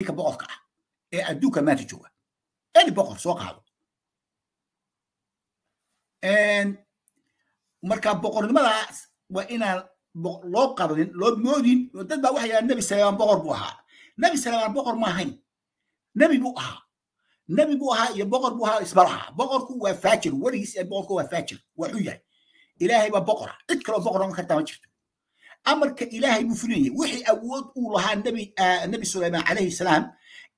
ninka boqorka ah ee adduunka maanta jooga eli boqor soo qaado marka boqornimadaas waa inaan loo qabanin loo moodin dad baa waxay yahaan nebi salmaan boqor buu ahaa nebi salmaan boqor ma ahayn nebi buu ahaa nebi buu ahaa iyo boqor buu ahaa isma lahaa boqorku waa faajir weligiis boqorku waa faajir waxuu yahay ilaahay baa boqora cid kaloo boqor noqon kartaa ma jirto amarka ilaahay buu fulinaya wixii awood uu lahaa nabi sulaymaan calayhi salaam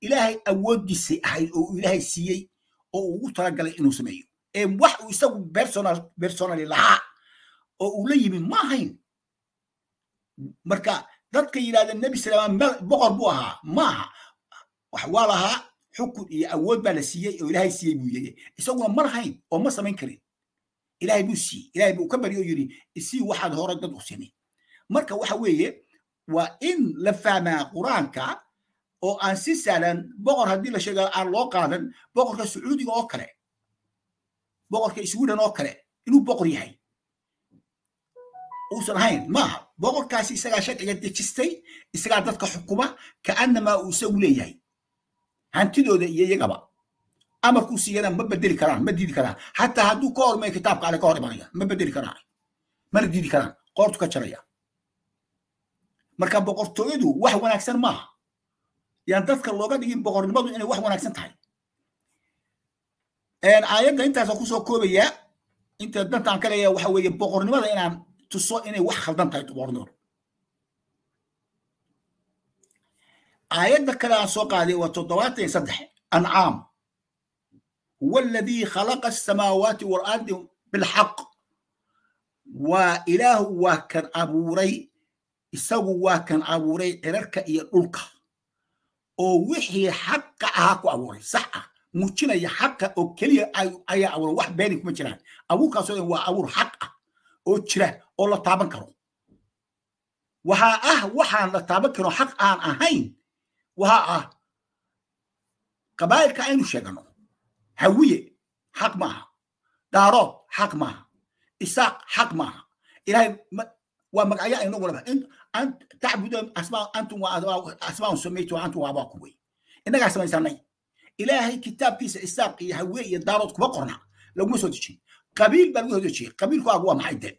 ilaahay awooddiisay ahayd oo ilaahay siiyey oo uu ugu talagalay inuu sameeyo wax uu isagu bersonali lahaa oo uu la yimi ma ahayn marka dadka yidhahda nebi sulaymaan boqor buu ahaa maaha aha lahaa xukun iyo awood baa la siiyey oo ilaahay siiyey buu yeeyey isaguna ma lahayn oo ma samayn karin ilaahay buu siiyey ilaahay buu ka baryo oo yidhi isii waxaad hore dad u simin marka waxa weeye waa in la fahmaa qur-aanka oo aan si sahlan boqor haddii la sheega aan loo qaadan boqorka sacuudiga oo kale boqorka sweden oo kale inuu boqor yahay uusan ahayn maaha boqorkaasi isagaa sharciga dejistay isagaa dadka xukuma kaanamaa uu isagu leeyahay hantidooda iyo iyagaba amarkuu siiyana ma bedeli karaan ma diidi karaan xataa hadduu ka hormayo kitaabka ale ka hor imanaya ma bedeli karaan mana diidi karaan qoortu ka jaraya marka boqortooyadu wax wanaagsan maaha yaan dadka looga dhigin boqornimadu inay wax wanaagsan tahay aayadda intaasa kusoo koobaya inta dantaan ka waxa weeye boqornimada inaan tuso inay wax khaldan tahay boqornimadu aayadda kale aan soo qaaday waa toddobaatan iyo saddex ancaam huwa aladii khalaqa asamaawaati waalardi bilxaq waa ilaahu waa kan abuuray isagu waa kan abuuray cirarka iyo dhulka oo wixii xaqa ahaa ku abuuray sax ah muujinaya xaqa oo keliya ayaa abuuray wax beeni kuma jiraan abuurkaaso dhan waa abuur xaq ah oo jira oo la taaban karo waxaa ah waxaan la taaban karo xaq aan ahayn waxaa ah qabaa'ilka aynu sheegano hawiye xaq maaha daarood xaq maaha isaaq xaq maaha ilahay waa magacyo aynu wada tacbudu asmaa antum asmaa'un samaytu antum waabaakum wey innagaa samaysanay ilaahay kitaabkiisa isaaq iyo hawee iyo daarood kuma qorna laguma soo dejin qabiil baa lagu soo dejiyey qabiilkaagu waa maxay de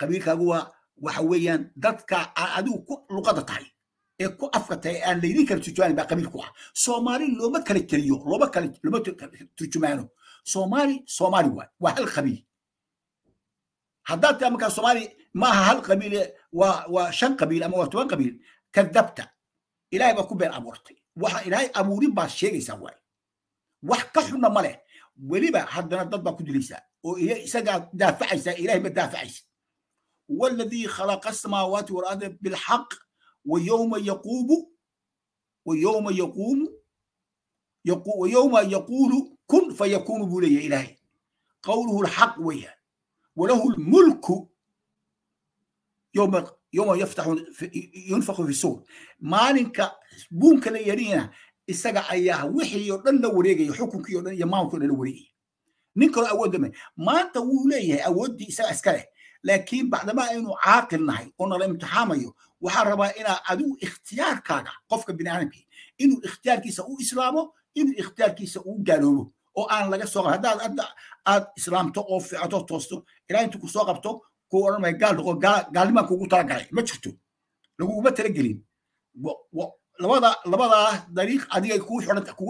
qabiilkaagu waa waxa weeyaan dadka adigu ku luqada tahay ee ku afka tahay e aan laydin kala turjumaanin baa qabiil ku ah soomaali looma kala teliyo looma kala looma turjumaano soomaali soomaali waay waa hal haddaad taa markaa soomaali maaha hal qabiil waa waa shan qabiil ama waa toban qabiil kadabta ilaahay baad ku been abuurtay waxa ilaahay abuurin baad sheegaysaa waay wax ka xunna ma leh weliba haddana dad baa ku dilaysaa oo isagaa daafacaysaa ilahay ma daafacaysa waladii khalaqa asamaawaati walarda bilxaq wa yowma yaquumu wa yowma yaquumu wa kun fayakunu buu leeyahay ilaahay وله الملك يوم يوم يفتح ينفخ في السور maalinka buunka la yeerinaya isaga ayaa wixii oo dhan la wareegaya xukunkii o dhan iyo maamunkii o dhan la wareegaya nin kaloo awoodda ma maanta wuu leeyahay awooddii isaga iska leh laakiin bacdama aynu caaqil nahay oo nala imtixaamayo waxaa rabaa inaa adigu ikhtiyaarkaaga qofka bini aadamkii inuu ikhtiyaarkiisa u islaamo inuu ikhtiyaarkiisa u gaaloobo oo aan laga soo haddaad adda aad islaamto oo fiicto toosto ilaa intu ku soo qabto kuu odhan gaal noqo gaalnimaan kugu talagalay ma jirto laguguma talagelin labada labadaa dariiq adiga kugu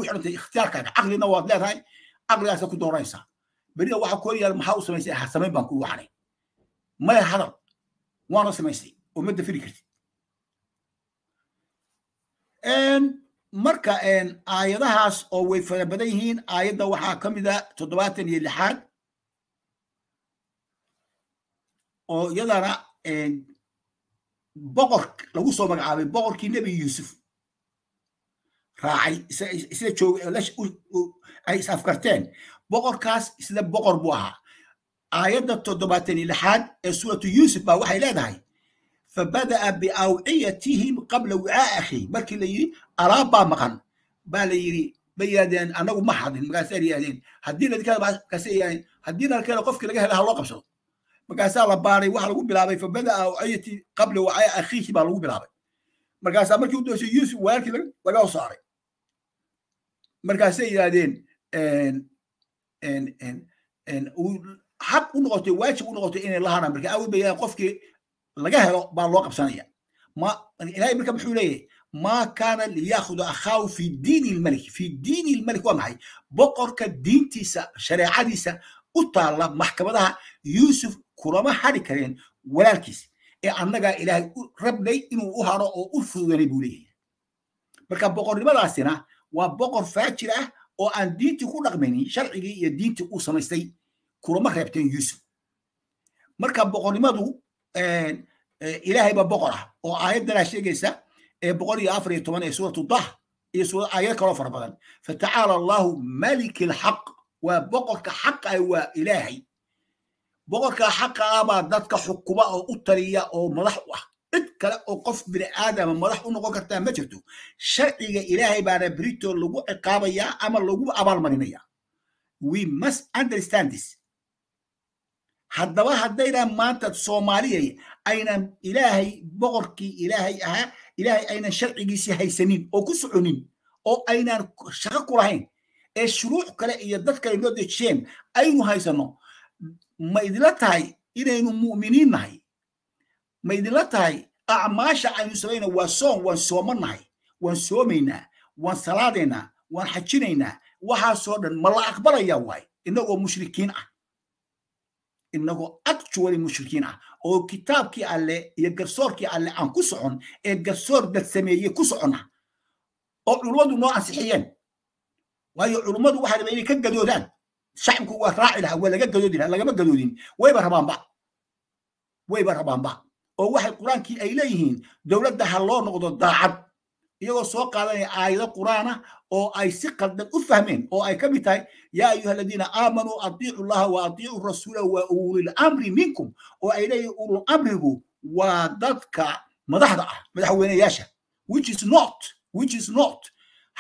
xidhantay ikhtiyaarkaaga caqlina waad leedahay caqligaasa ku dooranaysaa berida waxa kooliyaal maxaa u samaysay ha samayn baan kugu waxanay maya hadal waana samaysay oo ma dafiri kartid marka aayadahaas oo way fara badan yihiin aayadda waxaa ka mid a toddobaatan iyo lixaad oo iyadana boqor lagu soo magacaabay boqorkii nebi yuusuf raacay isla joogay is afkarteen boqorkaas isla boqor buu ahaa aayadda toddobaatan iyo lixaad ee suuratu yuusuf baa waxay leedahay fabadaa biawciyatihim qabla wicaa akhi markii la yidhi alaab baa maqan baa la yidhi bay yidhahdeen anagu ma hadin markaasaa yidhahdeen haddii haddii nalkeena qofkii laga hela ha loo qabsado markaasaa la baaray waxa lagu bilaabay fabadaa awciyati qabla wicaa akhiihi baa lagu bilaabay markaasaa markii u doosay yuusuf walaalkii laga saaray markaasay yidhahdeen xaq u noqotay waajib u noqotay inay lahanaan marka aawid bay qofkii laga helo baa loo qabsanaya ilahay marka muxuu leeyahay maa kaana liyaahuda akhaahu fi diini lmaliki fi diini lmalik waa maxay boqorka diintiisa shareecadiisa u taalla maxkamadaha yuusuf kulama hadhi kareen walaalkiis ee annagaa ilaahay rabnay inuu u haro oo u fududanay buu leeyahay marka boqornimadaasina waa boqor faajir ah oo aan diintii ku dhaqmaynin sharcigii iyo diintii uu samaystay kulama reebteen yuusuf marka boqornimadu ilaahayba boqor ah oo aayaddanaa sheegaysa ee boqol iyo afar iyo toban ee suuratu dah iyo aayad kaloo fara badan fatacaala allahu maliki alxaq waa boqorka xaqa waa ilaahay boqorka xaqa ah baa dadka xukuma oo u taliya oo madax u ah cid kale oo qof bini aadama madax u noqon kartaa ma jirto sharciga ilaahay baana berito lagu ciqaabayaa ama lagu abaalmarinaya we must understand this haddaba haddaydaan maanta soomaaliyay aynan ilaahay boqorkii ilaahay ahaa ilaahay aynan sharcigiisii haysanin oo ku soconin oo aynaan shaqo ku lahayn ee shuruux kale iyo dad kale noo dejiyeen aynu haysanno ma idinla tahay inaynu mu'miniin nahay ma idinla tahay acmaasha aynu samayna waa soom waan nahay waan soomaynaa waan salaadaynaa waan xajinaynaa waxaasoo dhan ma la aqbalaya waay innagoo mushrikiin ah inagoo actually mushrikiin ah oo kitaabkii alle iyo garsoorkii alle aan ku socon ee garsoor dad sameeye ku socona oo culummadu noo ansixiyeen waayo culummadu waxay rabeen inay ka gadoodaan shacibku waa raaci lahaa waa laga gadoodi lahaa lagama gadoodin wayba rabaanba wayba rabaanba oo waxay qur-aankii ay leeyihiin dowladda ha loo noqdo daacad iyagoo soo qaadanaya aayado qur'aan ah oo ay si qaldan u fahmeen oo ay ka mid tahay yaa ayuha aladiina aamanuu atiicu llaha wa adiicu rasuula wa ulil amri minkum oo ay leeyihin ulul amrigu waa dadka madaxda ah madaxweyneyaasha which is not which is not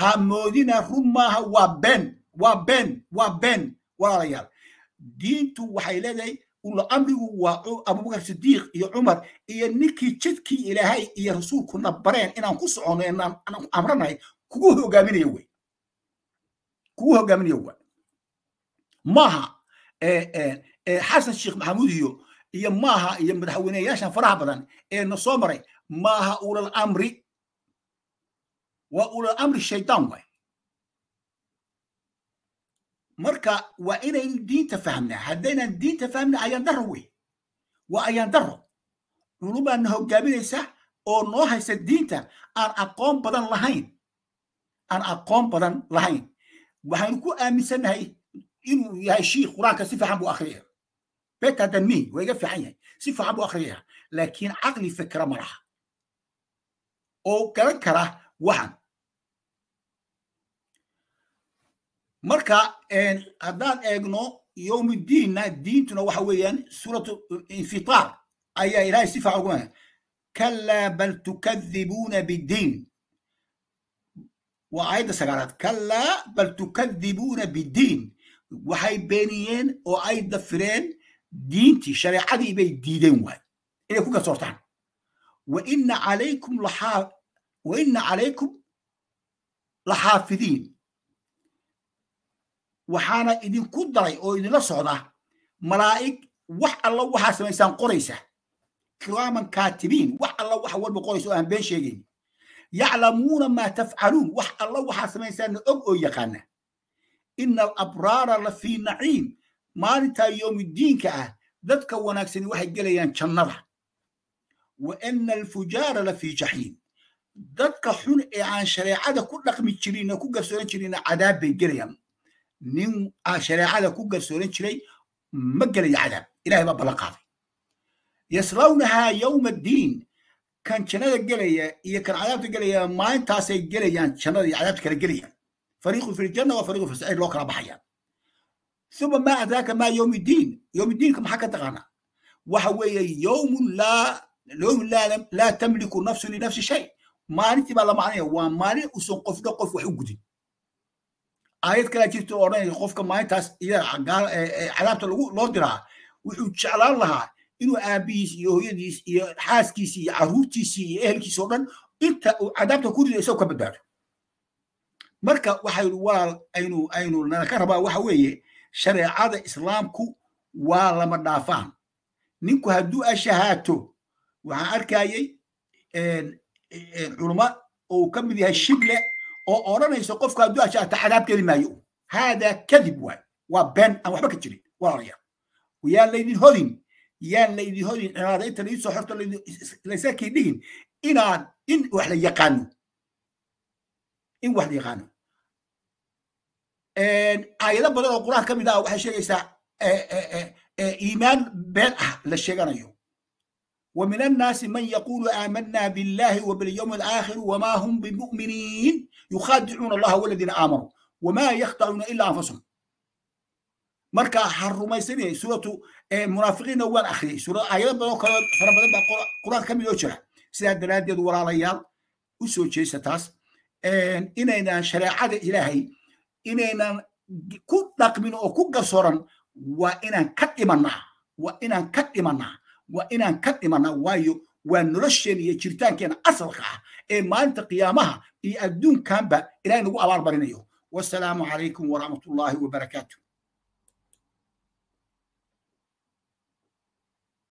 ha moodina run maaha waa ben waa ben waa ben walaalayaal diintu waxay leedahay ula amrigu waa abubakar sidiiq iyo cumar iyo ninkii jidkii ilaahay iyo rasuulkuna bareen inaan ku soconno ku amranahay kugu hogaaminaya wey kugu hogaaminaya wa maaha xasan sheekh maxamuud iyo iyo maaha iyo madaxweyneyaashan faraha badan ee na soo maray maaha ulal amri waa ulal amri shaydaan waay marka waa inayn diinta fahmnaa haddaynaan diinta fahmna ayaan daro wey waa ayaan daro dhulubaadna hogaaminaysa oo noo haysa diinta aan aqoon badan lahayn aan aqoon badan lahayn waxaynu ku aaminsannahay inuu yahay shiikh qur-aanka si fiican buu akhriyaya better than me waa iga fiican yahay si fiican buu akhriyaya laakiin caqli fikra ma laha oo garan kara waxan marka haddaan eegno yowmiddiinna diintuna waxa weeyaan suuratu infitaar ayaa ilahay si faaca ugu maaa kalaa bal tukadibuuna biddiin waa aayadda sagaalaad kalaa bal tukadibuuna biddiin waxay beeniyeen oo ay dafireen diintii shareecadii bay diideen waay inay ku garsoortaan waina calaykum laxaafidiin waxaana idinku daray oo idinla socda malaa'ig wax alla waxaa samaysaan qoraysa kiraaman kaatibiin wax alla wax walba qoraysa oo aan been sheegayn yaclamuuna maa tafcaluun wax alla waxaa samaysaanna og oo yaqaana ina alabraara la fii naciim maalintaa yowmidiinka ah dadka wanaagsani waxay gelayaan jannada wa ana alfujaara la fii jaxiim dadka xun ee aan shareecada ku dhaqmi jirinna ku garsoonan jirinna cadaab bay gelayaan nin shareecada ku garsooran jiray ma gelayo cadaab ilahay baa ballan qaaday yaslawnahaa yowma addiin kan jannada gelaya iyo kan cadaabta gelaya maalintaasay gelayaan jannada iyo cadaabta kala gelayaan fariiqun fi ljanna wa fariiqun fi saciir loo kala baxayaa uma maa adraaka maa yowm iddiin maxaa ka taqaanaa waxa weeye yowmun laa tamliku nafsu linafsi shay maalintii baa la macnaya waa maalin usan qofna qof wax u gudin aayad kalaa jirta oo qofka maalintaas cadaabta eh, eh, loo diraa wuxuu jeclaan lahaa inuu aabihiis iyo hooyadiis iyo xaaskiisii iyo carruurtiisii iyo ehelkiis o dhan inta cadaabta ku rido isagu ka badbaado marka waxaynu walaal aynu aynu nala ka rabaa waxa weeye shareecada islaamku waa lama dhaafaan ninku hadduu ashahaato waxaan arkayey culama oo ka mid yahay shible oo odranayso qofka hadduu ashaata cadaab geli maayo haadaa kadib waay waa been aan waxba ka jirin walaalayaal yaan laydin hodin yaan laydin hodin cimaada inta laiisoo xorto laysa laysakii dhigin inaan in wax la yaqaano in wax la yaqaano aayado badan oo qur-aan ka mid ah waxay sheegaysaa iimaan been ah la sheeganayo ومن الناس من يقول آمنا بالله وباليوم الآخر وما هم بمؤمنين يخادعون الله والذين آمنوا وما يخدعون إلا أنفسهم marka ha rumaysanayay suuratu munaafiqiinna waan akhriyey suura ayado badan kaloo fara badan baa qur-aan ka midoo jira sidaa daraaddeed walaalayaal u soo jeesta taas inaynaan shareecada ilaahay inaynaan ku dhaqmin oo ku garsooran waa inaan ka dhimanaa waa inaan ka dhimana waayo waa nolosheena iyo jiritaankeena asalka ah ee maalinta qiyaamaha iyo adduunkanba ilahay nagu abaal barinayo wasalaamu calaykum waraxmat ullaahi wabarakaatu